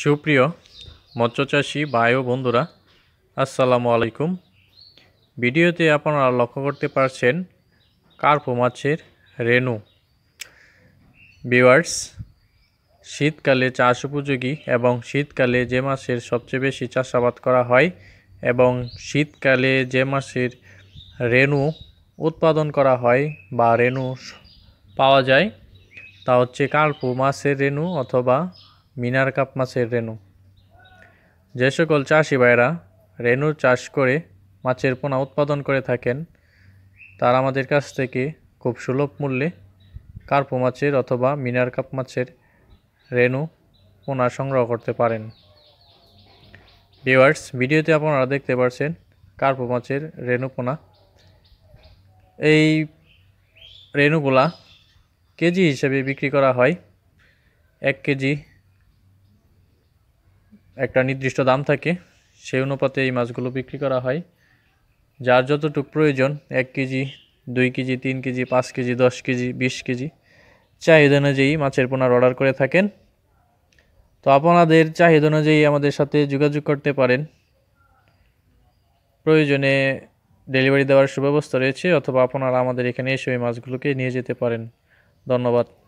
সুপ্রিয় মৎস্যচাষী বায়ু বন্ধুরা আসসালামু আলাইকুম ভিডিওতে আপনারা লক্ষ্য করতে পারছেন কার্পো মাছের রেণু বিওয়ার্স শীতকালে চাষ উপযোগী এবং শীতকালে যে মাছের সবচেয়ে বেশি চাষাবাদ করা হয় এবং শীতকালে যে মাসের রেণু উৎপাদন করা হয় বা রেণু পাওয়া যায় তা হচ্ছে কার্পো মাছের রেণু অথবা মিনার কাপ মাছের রেণু যে সকল চাষি ভাইরা রেণু চাষ করে মাছের পোনা উৎপাদন করে থাকেন তারা আমাদের কাছ থেকে খুব সুলভ মূল্যে কার্পো মাছের অথবা মিনার কাপ মাছের রেণু পোনা সংগ্রহ করতে পারেন ভিওয়ার্স ভিডিওতে আপনারা দেখতে পাচ্ছেন কার্পো মাছের রেণু পোনা এই রেণুগুলা কেজি হিসেবে বিক্রি করা হয় এক কেজি একটা নির্দিষ্ট দাম থাকে সেই অনুপাতে এই মাছগুলো বিক্রি করা হয় যার যতটুক প্রয়োজন এক কেজি দুই কেজি তিন কেজি পাঁচ কেজি দশ কেজি বিশ কেজি চাহিদা অনুযায়ী মাছের পোনার অর্ডার করে থাকেন তো আপনাদের চাহিদা অনুযায়ী আমাদের সাথে যোগাযোগ করতে পারেন প্রয়োজনে ডেলিভারি দেওয়ার সুব্যবস্থা রয়েছে অথবা আপনারা আমাদের এখানে এসে ওই মাছগুলোকে নিয়ে যেতে পারেন ধন্যবাদ